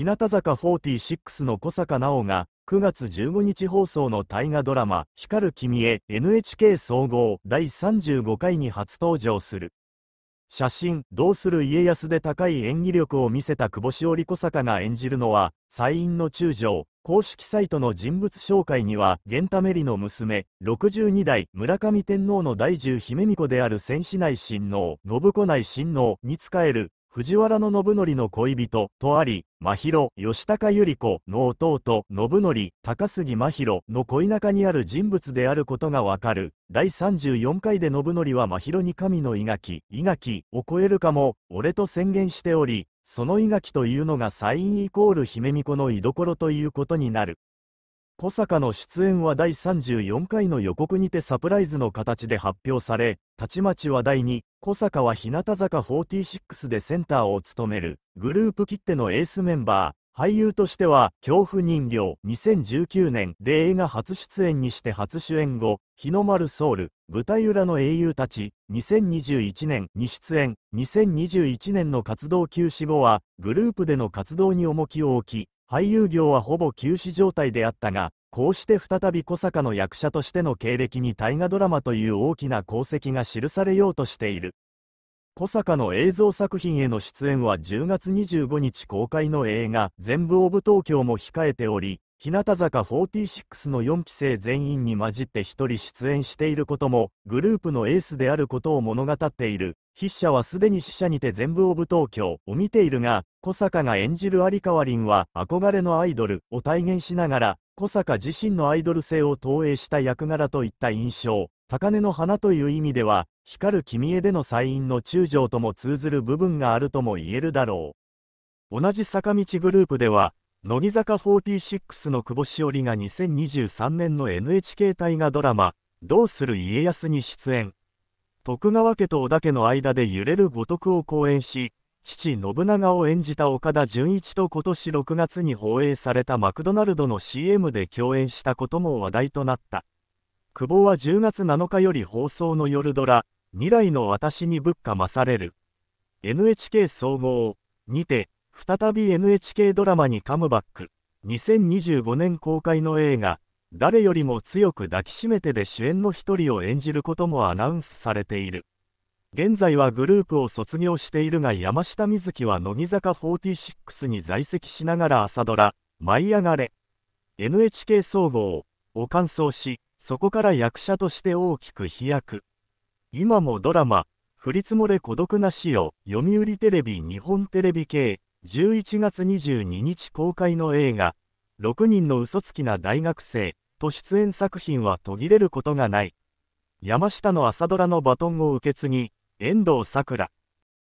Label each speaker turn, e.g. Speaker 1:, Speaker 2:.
Speaker 1: 日向坂46の小坂直が、9月15日放送の大河ドラマ、光る君へ NHK 総合第35回に初登場する。写真、どうする家康で高い演技力を見せた久保史織小坂が演じるのは、西院の中将、公式サイトの人物紹介には、源太メリの娘、62代、村上天皇の第10姫巫女である千士内親王、信子内親王に仕える、藤原信則の恋人とあり、真宙、吉高由里子の弟、信則、高杉真宙の恋仲にある人物であることがわかる。第34回で信則は真宙に神の伊垣、伊垣を超えるかも、俺と宣言しており、その伊垣というのがサインイコール姫巫女の居所ということになる。小坂の出演は第34回の予告にてサプライズの形で発表され、たちまち話題に、小坂は日向坂46でセンターを務める、グループきってのエースメンバー、俳優としては、恐怖人形、2019年で映画初出演にして初主演後、日の丸ソウル、舞台裏の英雄たち、2021年に出演、2021年の活動休止後は、グループでの活動に重きを置き、俳優業はほぼ休止状態であったが、こうして再び小坂の役者としての経歴に大河ドラマという大きな功績が記されようとしている。小坂の映像作品への出演は10月25日公開の映画全部オブ東京も控えており、日向坂46の4期生全員に混じって1人出演していることもグループのエースであることを物語っている筆者はすでに死者にて全部オブ東京を見ているが小坂が演じる有川凛は憧れのアイドルを体現しながら小坂自身のアイドル性を投影した役柄といった印象高根の花という意味では光る君へでの再印の中将とも通ずる部分があるとも言えるだろう同じ坂道グループでは乃木坂46の久保史織が2023年の NHK 大河ドラマ「どうする家康」に出演徳川家と織田家の間で揺れる五徳を講演し父信長を演じた岡田准一と今年6月に放映されたマクドナルドの CM で共演したことも話題となった久保は10月7日より放送の夜ドラ「未来の私に物価まされる」NHK 総合にて再び NHK ドラマにカムバック2025年公開の映画「誰よりも強く抱きしめて」で主演の一人を演じることもアナウンスされている現在はグループを卒業しているが山下美月は乃木坂46に在籍しながら朝ドラ「舞い上がれ」NHK 総合を完走しそこから役者として大きく飛躍今もドラマ「降り積もれ孤独な死を読売テレビ日本テレビ系11月22日公開の映画、6人の嘘つきな大学生と出演作品は途切れることがない。山下の朝ドラのバトンを受け継ぎ、遠藤さくら。